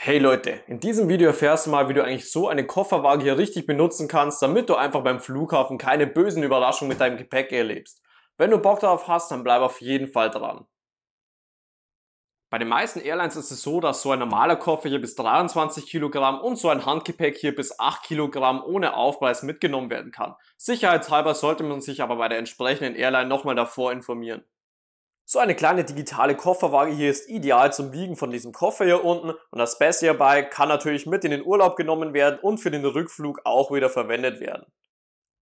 Hey Leute, in diesem Video erfährst du mal, wie du eigentlich so eine Kofferwaage hier richtig benutzen kannst, damit du einfach beim Flughafen keine bösen Überraschungen mit deinem Gepäck erlebst. Wenn du Bock darauf hast, dann bleib auf jeden Fall dran. Bei den meisten Airlines ist es so, dass so ein normaler Koffer hier bis 23 Kilogramm und so ein Handgepäck hier bis 8 Kilogramm ohne Aufpreis mitgenommen werden kann. Sicherheitshalber sollte man sich aber bei der entsprechenden Airline nochmal davor informieren. So eine kleine digitale Kofferwaage hier ist ideal zum Wiegen von diesem Koffer hier unten und das Beste hierbei kann natürlich mit in den Urlaub genommen werden und für den Rückflug auch wieder verwendet werden.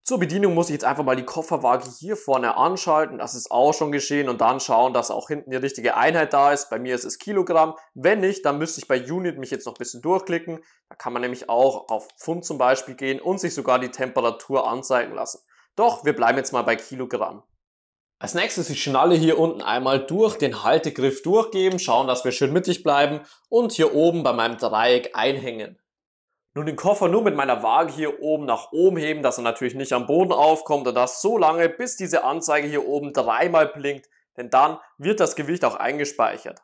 Zur Bedienung muss ich jetzt einfach mal die Kofferwaage hier vorne anschalten, das ist auch schon geschehen und dann schauen, dass auch hinten die richtige Einheit da ist. Bei mir ist es Kilogramm, wenn nicht, dann müsste ich bei Unit mich jetzt noch ein bisschen durchklicken. Da kann man nämlich auch auf Pfund zum Beispiel gehen und sich sogar die Temperatur anzeigen lassen. Doch, wir bleiben jetzt mal bei Kilogramm. Als nächstes die Schnalle hier unten einmal durch den Haltegriff durchgeben, schauen, dass wir schön mittig bleiben und hier oben bei meinem Dreieck einhängen. Nun den Koffer nur mit meiner Waage hier oben nach oben heben, dass er natürlich nicht am Boden aufkommt und das so lange, bis diese Anzeige hier oben dreimal blinkt, denn dann wird das Gewicht auch eingespeichert.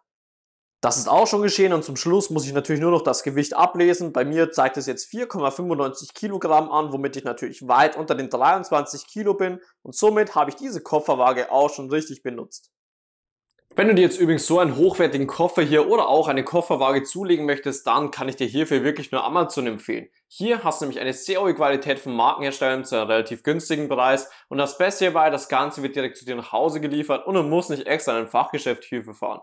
Das ist auch schon geschehen und zum Schluss muss ich natürlich nur noch das Gewicht ablesen. Bei mir zeigt es jetzt 4,95 Kilogramm an, womit ich natürlich weit unter den 23 Kilo bin und somit habe ich diese Kofferwaage auch schon richtig benutzt. Wenn du dir jetzt übrigens so einen hochwertigen Koffer hier oder auch eine Kofferwaage zulegen möchtest, dann kann ich dir hierfür wirklich nur Amazon empfehlen. Hier hast du nämlich eine sehr hohe Qualität von Markenherstellern zu einem relativ günstigen Preis und das Beste hierbei, das Ganze wird direkt zu dir nach Hause geliefert und du musst nicht extra in ein Fachgeschäft hierfür fahren.